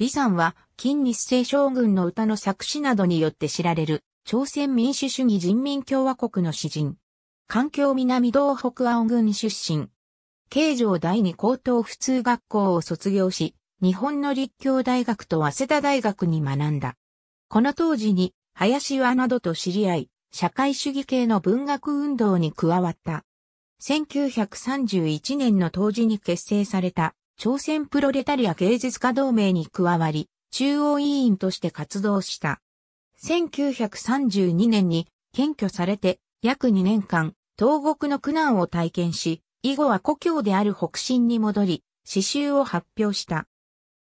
李さんは、金日成将軍の歌の作詞などによって知られる、朝鮮民主主義人民共和国の詩人。環境南道北青軍出身。慶城第二高等普通学校を卒業し、日本の立教大学と早稲田大学に学んだ。この当時に、林和などと知り合い、社会主義系の文学運動に加わった。1931年の当時に結成された朝鮮プロレタリア芸術家同盟に加わり、中央委員として活動した。1932年に検挙されて約2年間、東国の苦難を体験し、以後は故郷である北進に戻り、詩集を発表した。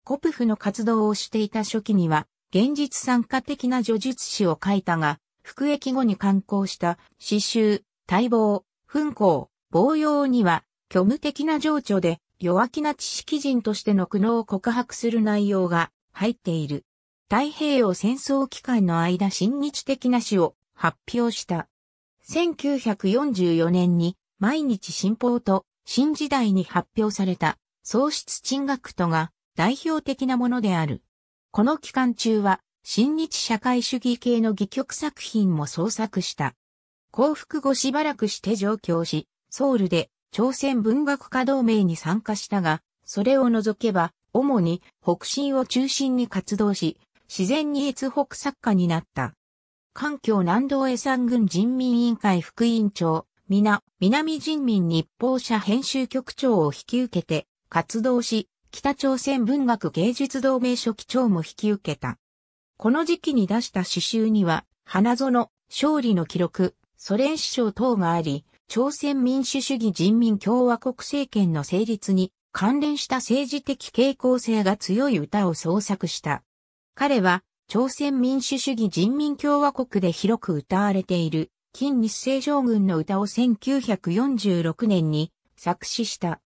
コプフの活動をしていた初期には、現実参加的な叙述詩を書いたが、服役後に刊行した詩集、待望、奮行、防用には、虚無的な情緒で、弱気な知識人としての苦悩を告白する内容が入っている。太平洋戦争期間の間親日的な詩を発表した。1944年に毎日新報と新時代に発表された喪失沈学とが代表的なものである。この期間中は新日社会主義系の戯曲作品も創作した。幸福後しばらくして上京し、ソウルで朝鮮文学家同盟に参加したが、それを除けば、主に北進を中心に活動し、自然に越北作家になった。環境南道江山軍人民委員会副委員長、皆、南人民日報社編集局長を引き受けて活動し、北朝鮮文学芸術同盟書記長も引き受けた。この時期に出した詩集には、花園、勝利の記録、ソ連史相等があり、朝鮮民主主義人民共和国政権の成立に関連した政治的傾向性が強い歌を創作した。彼は朝鮮民主主義人民共和国で広く歌われている金日成将軍の歌を1946年に作詞した。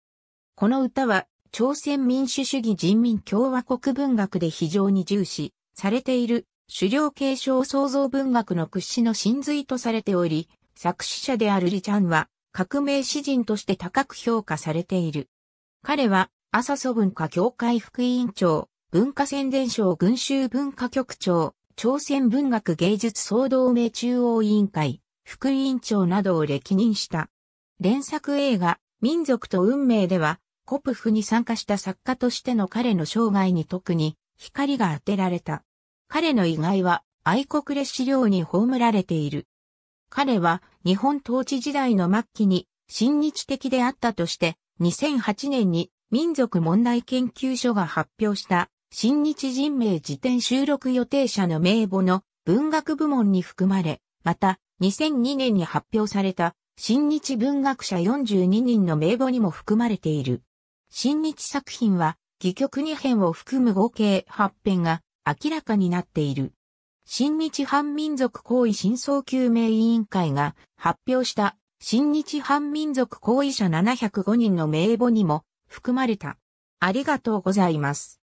この歌は朝鮮民主主義人民共和国文学で非常に重視されている狩猟継承創造文学の屈指の真髄とされており、作詞者であるリチャンは、革命詩人として高く評価されている。彼は、朝祖文化協会副委員長、文化宣伝省群衆文化局長、朝鮮文学芸術総同盟中央委員会、副委員長などを歴任した。連作映画、民族と運命では、コプフに参加した作家としての彼の生涯に特に光が当てられた。彼の意外は愛国烈資料に葬られている。彼は日本統治時代の末期に親日的であったとして、2008年に民族問題研究所が発表した新日人名辞典収録予定者の名簿の文学部門に含まれ、また2002年に発表された新日文学者42人の名簿にも含まれている。新日作品は、戯曲2編を含む合計8編が明らかになっている。新日反民族行為真相究明委員会が発表した新日反民族行為者705人の名簿にも含まれた。ありがとうございます。